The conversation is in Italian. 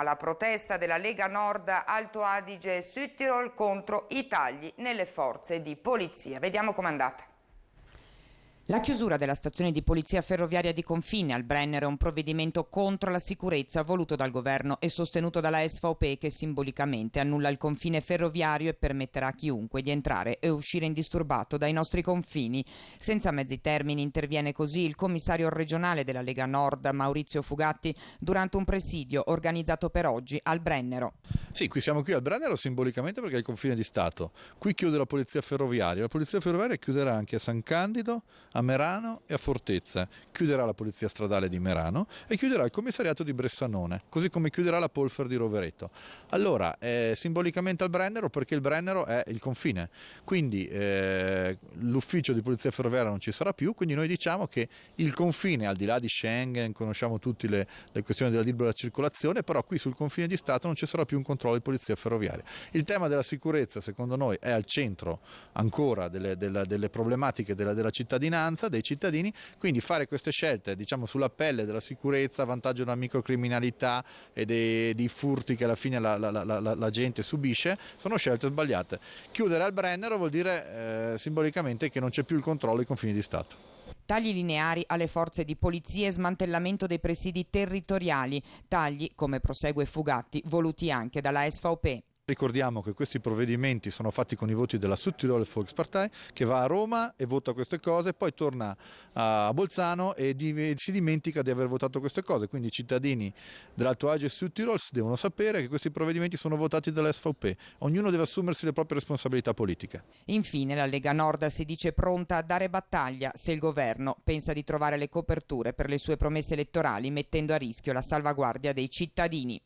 alla protesta della Lega Nord Alto Adige e Südtirol contro i tagli nelle forze di polizia. Vediamo com'è andata. La chiusura della stazione di polizia ferroviaria di confine al Brennero è un provvedimento contro la sicurezza voluto dal governo e sostenuto dalla SVP che simbolicamente annulla il confine ferroviario e permetterà a chiunque di entrare e uscire indisturbato dai nostri confini. Senza mezzi termini interviene così il commissario regionale della Lega Nord Maurizio Fugatti durante un presidio organizzato per oggi al Brennero. Sì, qui siamo qui al Brennero simbolicamente perché è il confine di Stato. Qui chiude la polizia ferroviaria. La polizia ferroviaria chiuderà anche a San Candido, a Merano e a Fortezza. Chiuderà la polizia stradale di Merano e chiuderà il commissariato di Bressanone, così come chiuderà la Polfer di Rovereto. Allora, è simbolicamente al Brennero perché il Brennero è il confine. Quindi eh, l'ufficio di polizia ferroviaria non ci sarà più, quindi noi diciamo che il confine, al di là di Schengen, conosciamo tutti le, le questioni della libera circolazione, però qui sul confine di Stato non ci sarà più un controllo controllo di polizia ferroviaria. Il tema della sicurezza secondo noi è al centro ancora delle, delle, delle problematiche della, della, cittadinanza, dei cittadini, quindi fare queste scelte diciamo, sulla pelle della sicurezza vantaggio della microcriminalità e dei, dei furti che alla fine la, la, la, la, gente subisce sono scelte sbagliate. Chiudere al Brennero vuol dire eh, simbolicamente che non c'è più il controllo ai confini di Stato. Tagli lineari alle forze di polizia e smantellamento dei presidi territoriali. Tagli, come prosegue Fugatti, voluti anche dalla SVP. Ricordiamo che questi provvedimenti sono fatti con i voti della Südtiroler Volkspartei che va a Roma e vota queste cose, poi torna a Bolzano e si dimentica di aver votato queste cose. Quindi i cittadini dell'Alto Adige e Südtirol devono sapere che questi provvedimenti sono votati dall'SVP. Ognuno deve assumersi le proprie responsabilità politiche. Infine la Lega Nord si dice pronta a dare battaglia se il governo pensa di trovare le coperture per le sue promesse elettorali mettendo a rischio la salvaguardia dei cittadini.